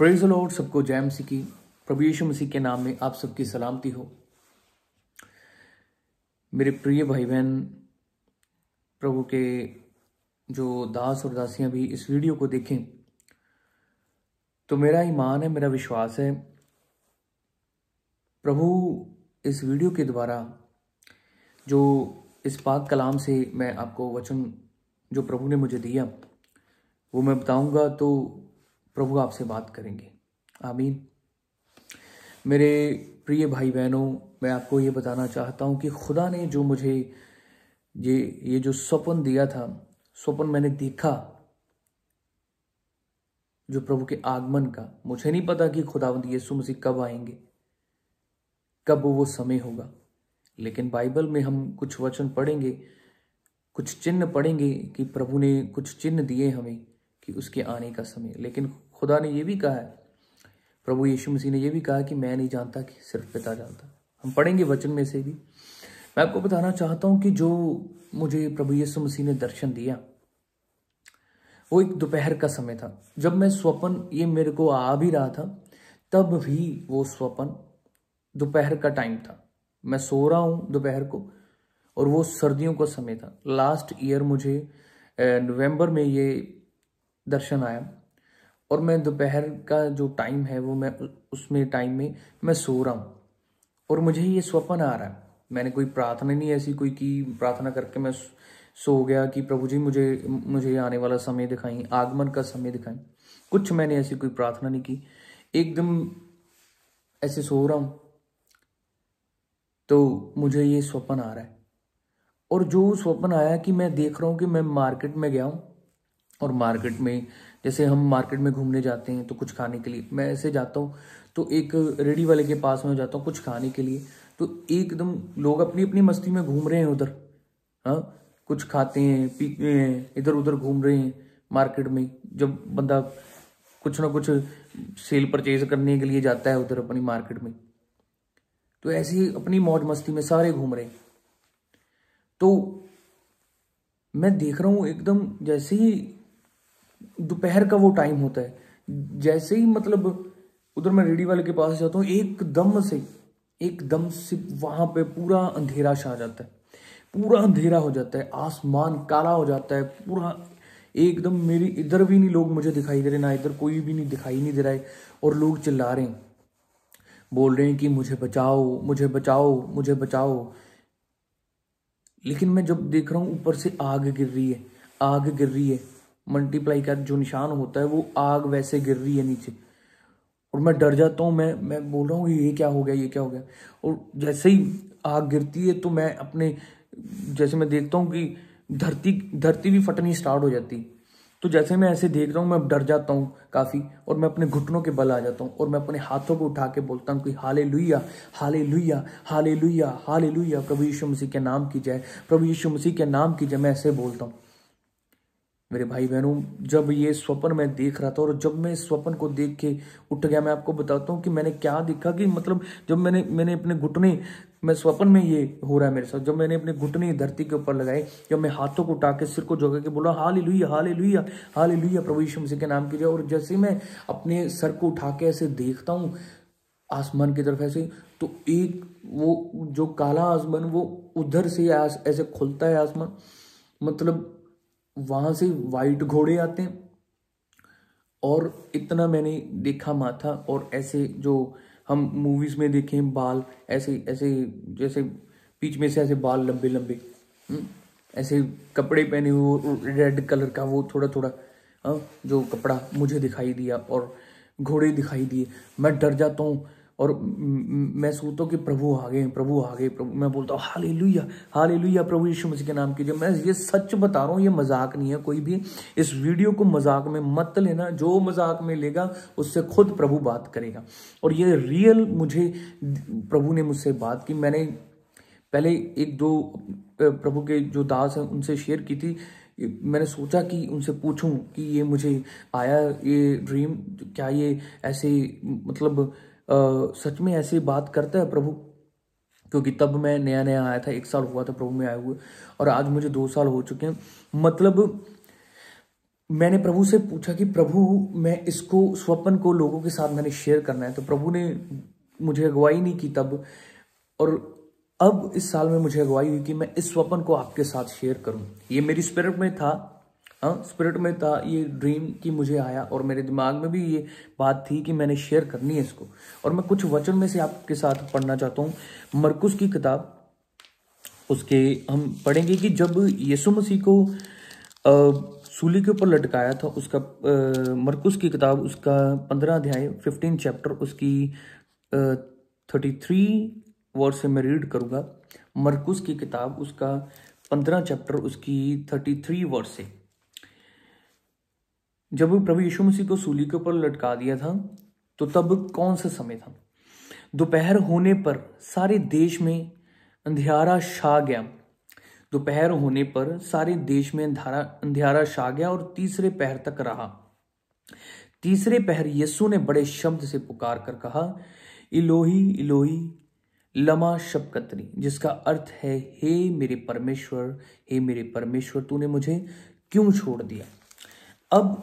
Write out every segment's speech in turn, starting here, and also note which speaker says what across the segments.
Speaker 1: Praise Lord सबको जय मसीह की प्रभु यीशु मसीह के नाम में आप सबकी सलामती हो मेरे प्रिय भाई बहन प्रभु के जो दास और दासियां भी इस वीडियो को देखें तो मेरा ईमान है मेरा विश्वास है प्रभु इस वीडियो के द्वारा जो इस पाक कलाम से मैं आपको वचन जो प्रभु ने मुझे दिया वो मैं बताऊंगा तो प्रभु आपसे बात करेंगे आमीन मेरे प्रिय भाई बहनों मैं आपको ये बताना चाहता हूँ कि खुदा ने जो मुझे ये ये जो स्वपन दिया था स्वप्न मैंने देखा जो प्रभु के आगमन का मुझे नहीं पता कि खुदावंद यीशु मसीह कब आएंगे कब वो समय होगा लेकिन बाइबल में हम कुछ वचन पढ़ेंगे कुछ चिन्ह पढ़ेंगे कि प्रभु ने कुछ चिन्ह दिए हमें कि उसके आने का समय लेकिन खुदा ने ये भी कहा है प्रभु यीशु मसीह ने यह भी कहा कि मैं नहीं जानता कि सिर्फ पिता जानता हम पढ़ेंगे वचन में से भी मैं आपको बताना चाहता हूं कि जो मुझे प्रभु यीशु मसीह ने दर्शन दिया वो एक दोपहर का समय था जब मैं स्वपन ये मेरे को आ भी रहा था तब भी वो स्वपन दोपहर का टाइम था मैं सो रहा हूँ दोपहर को और वो सर्दियों का समय था लास्ट ईयर मुझे नवंबर में ये दर्शन आया और मैं दोपहर का जो टाइम है वो मैं उसमें टाइम में मैं सो रहा हूँ और मुझे ये स्वप्न आ रहा है मैंने कोई प्रार्थना नहीं ऐसी कोई की प्रार्थना करके मैं सो गया कि प्रभु जी मुझे मुझे आने वाला समय दिखाई आगमन का समय दिखाई कुछ मैंने ऐसी कोई प्रार्थना नहीं की एकदम ऐसे सो रहा हूँ तो मुझे ये स्वप्न आ रहा है और जो स्वप्न आया कि मैं देख रहा हूँ कि मैं मार्केट में गया हूँ और मार्केट में जैसे हम मार्केट में घूमने जाते हैं तो कुछ खाने के लिए मैं ऐसे जाता हूँ तो एक रेडी वाले के पास में जाता हूँ कुछ खाने के लिए तो एकदम लोग अपनी अपनी मस्ती में घूम रहे हैं उधर हाँ कुछ खाते हैं पीते हैं इधर उधर घूम रहे हैं मार्केट में जब बंदा कुछ ना कुछ सेल परचेज करने के लिए जाता है उधर अपनी मार्केट में तो ऐसे ही अपनी मौज मस्ती में सारे घूम रहे तो मैं देख रहा हूं एकदम जैसे ही दोपहर का वो टाइम होता है जैसे ही मतलब उधर मैं रेडी वाले के पास जाता हूँ एकदम से एकदम से वहां पे पूरा अंधेरा छा जाता है पूरा अंधेरा हो जाता है आसमान काला हो जाता है पूरा एकदम मेरी इधर भी नहीं लोग मुझे दिखाई दे रहे ना इधर कोई भी नहीं दिखाई नहीं दे रहा है और लोग चिल्ला रहे हैं बोल रहे हैं कि मुझे बचाओ मुझे बचाओ मुझे बचाओ लेकिन मैं जब देख रहा हूं ऊपर से आग गिर रही है आग गिर रही है मल्टीप्लाई का जो निशान होता है वो आग वैसे गिर रही है नीचे और मैं डर जाता हूँ मैं मैं बोल रहा हूँ ये क्या हो गया ये क्या हो गया और जैसे ही आग गिरती है तो मैं अपने जैसे मैं देखता हूँ कि धरती धरती भी फटनी स्टार्ट हो जाती तो जैसे मैं ऐसे देख रहा हूँ मैं डर जाता हूँ काफ़ी और मैं अपने घुटनों के बल आ जाता हूँ और मैं अपने हाथों को उठा के बोलता हूँ कि हाले लुइया हाले लुइया हाले लुइया हाले लुइया प्रभु यीशु मसीह के नाम की जाए प्रभु यीशु मसीह के नाम की जाए मैं ऐसे बोलता हूँ मेरे भाई बहनों जब ये स्वप्न मैं देख रहा था और जब मैं स्वप्न को देख के उठ गया मैं आपको बताता हूँ कि मैंने क्या देखा कि मतलब जब मैंने मैंने अपने घुटने मैं स्वप्न में ये हो रहा है मेरे साथ जब मैंने अपने घुटने धरती के ऊपर लगाए जब मैं हाथों को उठा के सिर को जोगा के बोला हाल लुहिया हाल लुहिया हाल लुहिया प्रभु यीशु मसीह के नाम के लिए और जैसे मैं अपने सर को उठा के ऐसे देखता हूँ आसमान की तरफ ऐसे तो एक वो जो काला आसमान वो उधर से ऐसे खुलता है आसमान मतलब वहां से वाइट घोड़े आते हैं और इतना मैंने देखा माथा और ऐसे जो हम मूवीज़ में देखे हैं बाल ऐसे ऐसे जैसे बीच में से ऐसे बाल लंबे लंबे हम्म, ऐसे कपड़े पहने हुए रेड कलर का वो थोड़ा थोड़ा हाँ जो कपड़ा मुझे दिखाई दिया और घोड़े दिखाई दिए मैं डर जाता हूँ और मैं सोचता हूँ कि प्रभु आ गए प्रभु आ गए प्रभु मैं बोलता हूँ हाल लुया हाल लुया प्रभु यीशु मसीह के नाम कीजिए मैं ये सच बता रहा हूँ ये मजाक नहीं है कोई भी इस वीडियो को मजाक में मत लेना जो मजाक में लेगा उससे खुद प्रभु बात करेगा और ये रियल मुझे प्रभु ने मुझसे बात की मैंने पहले एक दो प्रभु के जो दास हैं उनसे शेयर की थी मैंने सोचा कि उनसे पूछूं कि ये मुझे आया ये ड्रीम क्या ये ऐसे मतलब सच में ऐसी बात करता है प्रभु क्योंकि तब मैं नया नया आया था एक साल हुआ था प्रभु में आए हुए और आज मुझे दो साल हो चुके हैं मतलब मैंने प्रभु से पूछा कि प्रभु मैं इसको स्वप्न को लोगों के साथ मैंने शेयर करना है तो प्रभु ने मुझे अगुवाई नहीं की तब और अब इस साल में मुझे अगुवाई हुई कि मैं इस स्वप्न को आपके साथ शेयर करूं ये मेरी स्पिरिट में था हाँ स्पिरिट में था ये ड्रीम कि मुझे आया और मेरे दिमाग में भी ये बात थी कि मैंने शेयर करनी है इसको और मैं कुछ वचन में से आपके साथ पढ़ना चाहता हूँ मरकुस की किताब उसके हम पढ़ेंगे कि जब यीशु मसीह को सूली के ऊपर लटकाया था उसका मरकुस की किताब उसका पंद्रह अध्याय फिफ्टीन चैप्टर उसकी थर्टी थ्री वर्ड से मैं रीड करूँगा मरकुस की किताब उसका पंद्रह चैप्टर उसकी थर्टी थ्री वर्ड से जब प्रभु यीशु मसीह को सूली के ऊपर लटका दिया था तो तब कौन सा समय था दोपहर होने पर सारे देश में अंधियारा छा गया दोपहर होने पर सारे देश में अंधारा अंधियारा छा गया और तीसरे पहर तक रहा तीसरे पहर यीशु ने बड़े शब्द से पुकार कर कहा इलोही इलोही लमा शबकतरी जिसका अर्थ है हे मेरे परमेश्वर हे मेरे परमेश्वर तूने मुझे क्यों छोड़ दिया अब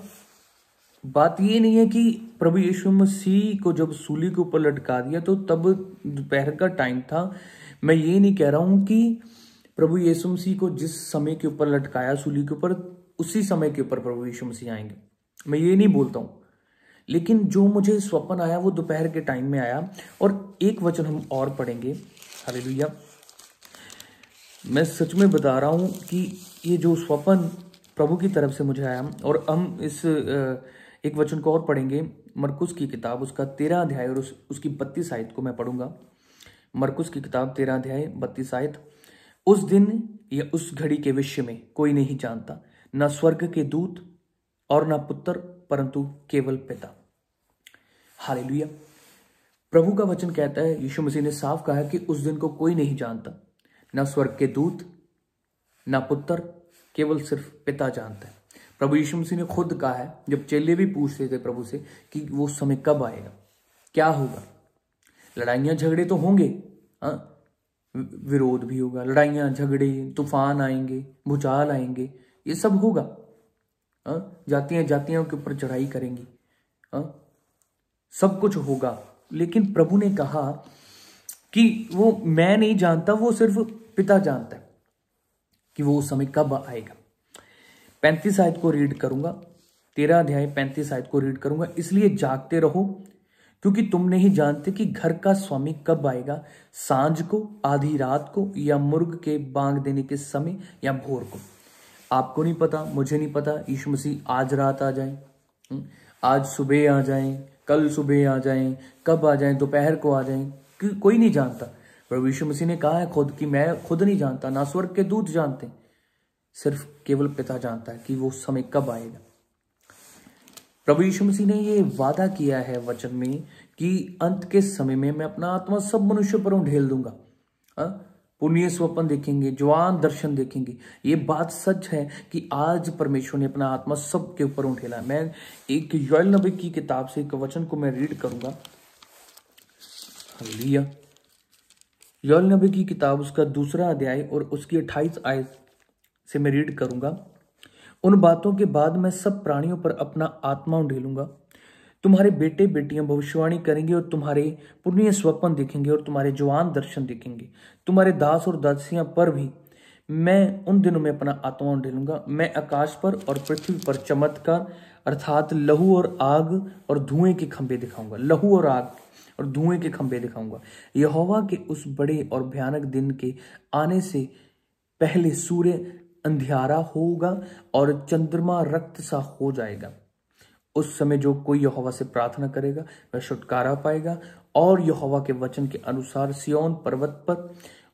Speaker 1: बात ये नहीं है कि प्रभु यीशु मसीह को जब सूली के ऊपर लटका दिया तो तब दोपहर का टाइम था मैं ये नहीं कह रहा हूं कि प्रभु यीशु मसीह को जिस समय के ऊपर लटकाया सूली के ऊपर उसी समय के ऊपर प्रभु यीशु मसीह आएंगे मैं ये नहीं बोलता हूं लेकिन जो मुझे स्वप्न आया वो दोपहर के टाइम में आया और एक वचन हम और पढ़ेंगे हरे मैं सच में बता रहा हूं कि ये जो स्वप्न प्रभु की तरफ से मुझे आया और हम इस एक वचन को और पढ़ेंगे मरकुस की किताब उसका तेरह अध्याय और उस, उसकी बत्तीस आयत को मैं पढ़ूंगा मरकुस की किताब तेरह अध्याय बत्तीस आयत उस दिन या उस घड़ी के विषय में कोई नहीं जानता न स्वर्ग के दूत और न पुत्र परंतु केवल पिता लुया प्रभु का वचन कहता है यीशु मसीह ने साफ कहा कि उस दिन को कोई नहीं जानता न स्वर्ग के दूत ना पुत्र केवल सिर्फ पिता जानता है प्रभु यीशु मसीह ने खुद कहा है जब चेले भी पूछते थे प्रभु से कि वो समय कब आएगा क्या होगा लड़ाइयां झगड़े तो होंगे हा? विरोध भी होगा लड़ाइयां झगड़े तूफान आएंगे भूचाल आएंगे ये सब होगा आ? हाँ? जातियां जातियों के ऊपर चढ़ाई करेंगी आ? हाँ? सब कुछ होगा लेकिन प्रभु ने कहा कि वो मैं नहीं जानता वो सिर्फ पिता जानता है कि वो समय कब आएगा पैंतीस आयत को रीड करूंगा तेरह अध्याय पैंतीस आयत को रीड करूंगा इसलिए जागते रहो क्योंकि तुम नहीं जानते कि घर का स्वामी कब आएगा सांझ को आधी रात को या मुर्ग के बांग देने के समय या भोर को आपको नहीं पता मुझे नहीं पता यीशु मसीह आज रात आ जाए हम्म, आज सुबह आ जाए कल सुबह आ जाए कब आ जाए दोपहर को आ जाए कोई नहीं जानता प्रभु यीशु मसीह ने कहा है खुद कि मैं खुद नहीं जानता ना स्वर्ग के दूत जानते सिर्फ केवल पिता जानता है कि वो समय कब आएगा प्रभु यीशु मसीह ने ये वादा किया है वचन में कि अंत के समय में मैं अपना आत्मा सब मनुष्य पर ढेल दूंगा हाँ? पुण्य स्वपन देखेंगे जवान दर्शन देखेंगे ये बात सच है कि आज परमेश्वर ने अपना आत्मा सबके ऊपर उठेला मैं एक योल नबी की किताब से एक वचन को मैं रीड करूंगा लिया योल नबी की किताब उसका दूसरा अध्याय और उसकी अट्ठाईस आय से मैं रीड करूंगा उन बातों के बाद मैं सब प्राणियों पर अपना आत्मा ढेलूंगा तुम्हारे बेटे बेटियां भविष्यवाणी करेंगे और तुम्हारे पुण्य स्वप्न देखेंगे और तुम्हारे जवान दर्शन देखेंगे तुम्हारे दास और दासियां पर भी मैं उन दिनों में अपना आत्मा ढेलूंगा मैं आकाश पर और पृथ्वी पर चमत्कार अर्थात लहू और आग और धुएं के खंभे दिखाऊंगा लहू और आग और धुएं के खंभे दिखाऊंगा यहोवा के उस बड़े और भयानक दिन के आने से पहले सूर्य अंधियारा होगा और चंद्रमा रक्त सा हो जाएगा उस समय जो कोई यहोवा से प्रार्थना करेगा वह छुटकारा पाएगा और यहोवा के वचन के अनुसार सियोन पर्वत पर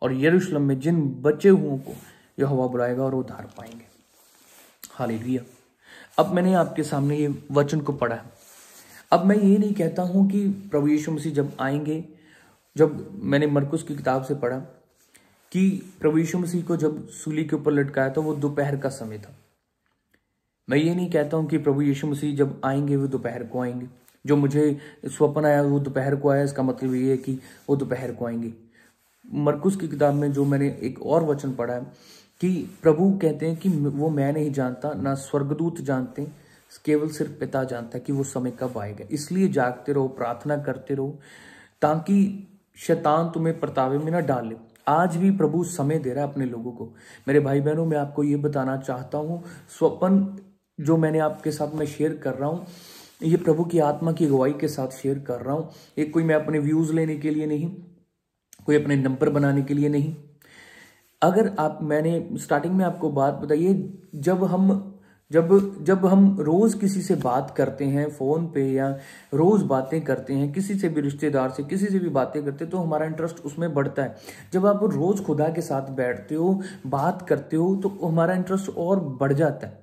Speaker 1: और यरूशलेम में जिन बचे हुओं को यह हवा बुलाएगा और उधार पाएंगे भैया अब मैंने आपके सामने ये वचन को पढ़ा है अब मैं ये नहीं कहता हूँ कि प्रभु यीशु मसीह जब आएंगे जब मैंने मरकुस की किताब से पढ़ा कि प्रभु यीशु मसीह को जब सूली के ऊपर लटकाया था वो दोपहर का समय था मैं ये नहीं कहता हूँ कि प्रभु यीशु मसीह जब आएंगे वो दोपहर को आएंगे जो मुझे स्वप्न आया वो दोपहर को आया इसका मतलब ये है कि वो दोपहर को आएंगे मरकुस की किताब में जो मैंने एक और वचन पढ़ा है कि प्रभु कहते हैं कि वो मैं नहीं जानता ना स्वर्गदूत जानते केवल सिर्फ पिता जानता है कि वो समय कब आएगा इसलिए जागते रहो प्रार्थना करते रहो ताकि शैतान तुम्हें प्रतावे में ना डाले आज भी प्रभु समय दे रहा है अपने लोगों को मेरे भाई बहनों मैं आपको ये बताना चाहता हूँ स्वपन जो मैंने आपके साथ मैं शेयर कर रहा हूँ ये प्रभु की आत्मा की अगुवाई के साथ शेयर कर रहा हूँ ये कोई मैं अपने व्यूज़ लेने के लिए नहीं कोई अपने नंबर बनाने के लिए नहीं अगर आप मैंने स्टार्टिंग में आपको बात बताइए जब हम जब जब हम रोज़ किसी से बात करते हैं फ़ोन पे या रोज़ बातें करते हैं किसी से भी रिश्तेदार से किसी से भी बातें करते हैं तो हमारा इंटरेस्ट उसमें बढ़ता है जब आप रोज़ खुदा के साथ बैठते हो बात करते हो तो हमारा इंटरेस्ट और बढ़ जाता है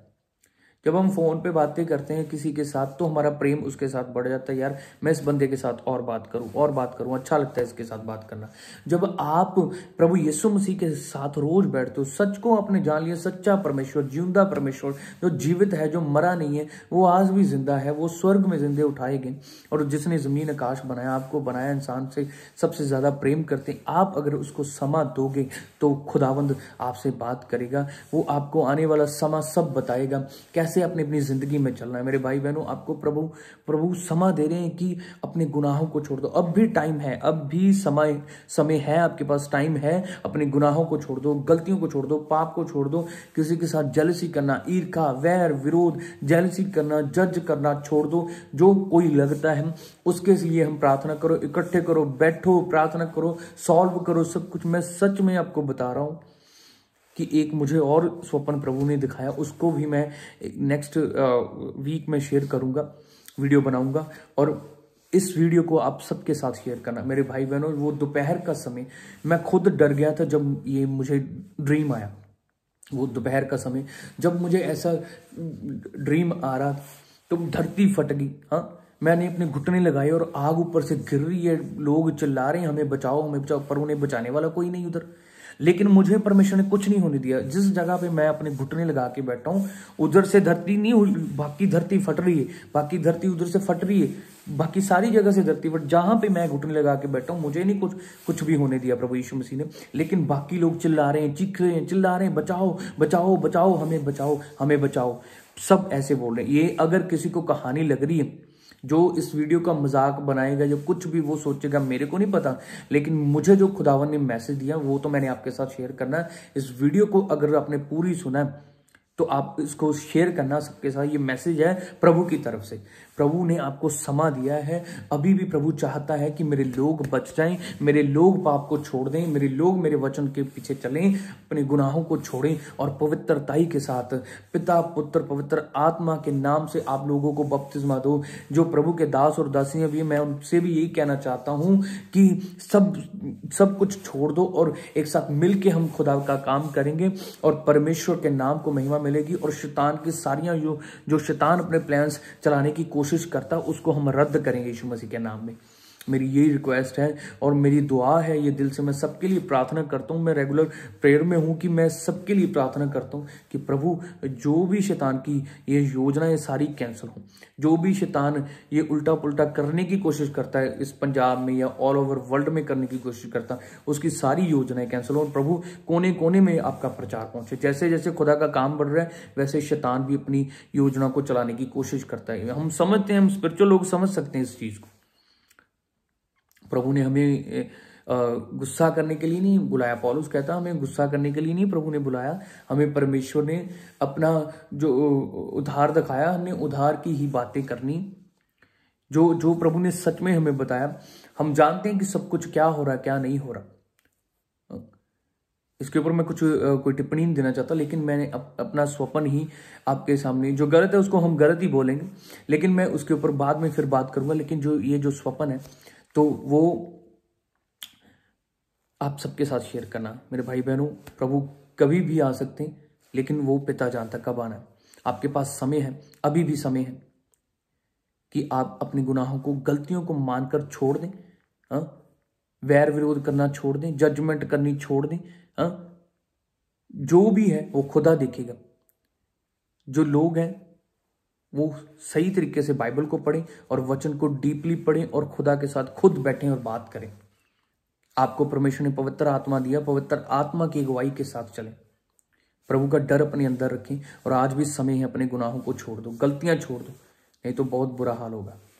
Speaker 1: जब हम फ़ोन पे बातें करते हैं किसी के साथ तो हमारा प्रेम उसके साथ बढ़ जाता है यार मैं इस बंदे के साथ और बात करूं और बात करूं अच्छा लगता है इसके साथ बात करना जब आप प्रभु यीशु मसीह के साथ रोज बैठते हो सच को आपने जान लिया सच्चा परमेश्वर जिंदा परमेश्वर जो जीवित है जो मरा नहीं है वो आज भी जिंदा है वो स्वर्ग में जिंदे उठाए गए और जिसने ज़मीन आकाश बनाया आपको बनाया इंसान से सबसे ज़्यादा प्रेम करते हैं आप अगर उसको समा दोगे तो खुदावंद आपसे बात करेगा वो आपको आने वाला समा सब बताएगा कैसे कैसे अपनी अपनी ज़िंदगी में चलना है मेरे भाई बहनों आपको प्रभु प्रभु समा दे रहे हैं कि अपने गुनाहों को छोड़ दो अब भी टाइम है अब भी समय समय है आपके पास टाइम है अपने गुनाहों को छोड़ दो गलतियों को छोड़ दो पाप को छोड़ दो किसी के साथ जलसी करना ईर्खा वैर विरोध जलसी करना जज करना छोड़ दो जो कोई लगता है उसके लिए हम प्रार्थना करो इकट्ठे करो बैठो प्रार्थना करो सॉल्व करो सब कुछ मैं सच में आपको बता रहा हूं कि एक मुझे और स्वप्न प्रभु ने दिखाया उसको भी मैं नेक्स्ट वीक में शेयर करूंगा वीडियो बनाऊंगा और इस वीडियो को आप सबके साथ शेयर करना मेरे भाई बहनों वो दोपहर का समय मैं खुद डर गया था जब ये मुझे ड्रीम आया वो दोपहर का समय जब मुझे ऐसा ड्रीम आ रहा तो धरती फट गई हाँ मैंने अपने घुटने लगाए और आग ऊपर से गिर रही है लोग चिल्ला रहे हैं हमें बचाओ हमें बचाओ पर उन्हें बचाने वाला कोई नहीं उधर लेकिन मुझे परमेश्वर ने कुछ नहीं होने दिया जिस जगह पे मैं अपने घुटने लगा के बैठा हूँ उधर से धरती नहीं हुई बाकी धरती फट रही है बाकी धरती उधर से फट रही है बाकी सारी जगह से धरती फट जहां पे मैं घुटने लगा के बैठा हूँ मुझे नहीं कुछ कुछ भी होने दिया प्रभु यीशु मसीह ने लेकिन बाकी लोग चिल्ला रहे हैं चीख रहे हैं चिल्ला रहे हैं बचाओ बचाओ बचाओ हमें बचाओ हमें बचाओ सब ऐसे बोल रहे हैं ये अगर किसी को कहानी लग रही है जो इस वीडियो का मजाक बनाएगा या कुछ भी वो सोचेगा मेरे को नहीं पता लेकिन मुझे जो खुदावन ने मैसेज दिया वो तो मैंने आपके साथ शेयर करना है इस वीडियो को अगर आपने पूरी सुना है तो आप इसको शेयर करना सबके साथ ये मैसेज है प्रभु की तरफ से प्रभु ने आपको समा दिया है अभी भी प्रभु चाहता है कि मेरे लोग बच जाएं मेरे लोग पाप को छोड़ दें मेरे लोग मेरे वचन के पीछे चलें अपने गुनाहों को छोड़ें और पवित्रताई के साथ पिता पुत्र पवित्र आत्मा के नाम से आप लोगों को बपतिस्मा दो जो प्रभु के दास और दासियां भी मैं उनसे भी यही कहना चाहता हूँ कि सब सब कुछ छोड़ दो और एक साथ मिल हम खुदा का काम करेंगे और परमेश्वर के नाम को महिमा मिलेगी और शैतान की सारियां जो शैतान अपने प्लान्स चलाने की कोशिश करता उसको हम रद्द करेंगे यीशु मसीह के नाम में मेरी यही रिक्वेस्ट है और मेरी दुआ है ये दिल से मैं सबके लिए प्रार्थना करता हूँ मैं रेगुलर प्रेयर में हूँ कि मैं सबके लिए प्रार्थना करता हूँ कि प्रभु जो भी शैतान की ये योजना ये सारी कैंसिल हो जो भी शैतान ये उल्टा पुल्टा करने की कोशिश करता है इस पंजाब में या ऑल ओवर वर्ल्ड में करने की कोशिश करता है उसकी सारी योजनाएं कैंसिल हो और प्रभु कोने कोने में आपका प्रचार पहुँचे जैसे जैसे खुदा का काम बढ़ रहा है वैसे शैतान भी अपनी योजना को चलाने की कोशिश करता है हम समझते हैं हम स्पिरिचुअल लोग समझ सकते हैं इस चीज़ को प्रभु ने हमें गुस्सा करने के लिए नहीं बुलाया पॉलुस कहता हमें गुस्सा करने के लिए नहीं प्रभु ने बुलाया हमें परमेश्वर ने अपना जो उधार दिखाया हमने उधार की ही बातें करनी जो जो प्रभु ने सच में हमें बताया हम जानते हैं कि सब कुछ क्या हो रहा क्या नहीं हो रहा इसके ऊपर मैं कुछ कोई टिप्पणी नहीं देना चाहता लेकिन मैंने अप, अपना स्वपन ही आपके सामने जो गलत है उसको हम गलत ही बोलेंगे लेकिन मैं उसके ऊपर बाद में फिर बात करूंगा लेकिन जो ये जो स्वपन है तो वो आप सबके साथ शेयर करना मेरे भाई बहनों प्रभु कभी भी आ सकते हैं लेकिन वो पिता जानता कब आना है आपके पास समय है अभी भी समय है कि आप अपने गुनाहों को गलतियों को मानकर छोड़ दें हाँ वैर विरोध करना छोड़ दें जजमेंट करनी छोड़ दें हाँ जो भी है वो खुदा देखेगा जो लोग हैं वो सही तरीके से बाइबल को पढ़ें और वचन को डीपली पढ़ें और खुदा के साथ खुद बैठें और बात करें आपको परमेश्वर ने पवित्र आत्मा दिया पवित्र आत्मा की अगुवाई के साथ चलें प्रभु का डर अपने अंदर रखें और आज भी समय है अपने गुनाहों को छोड़ दो गलतियां छोड़ दो नहीं तो बहुत बुरा हाल होगा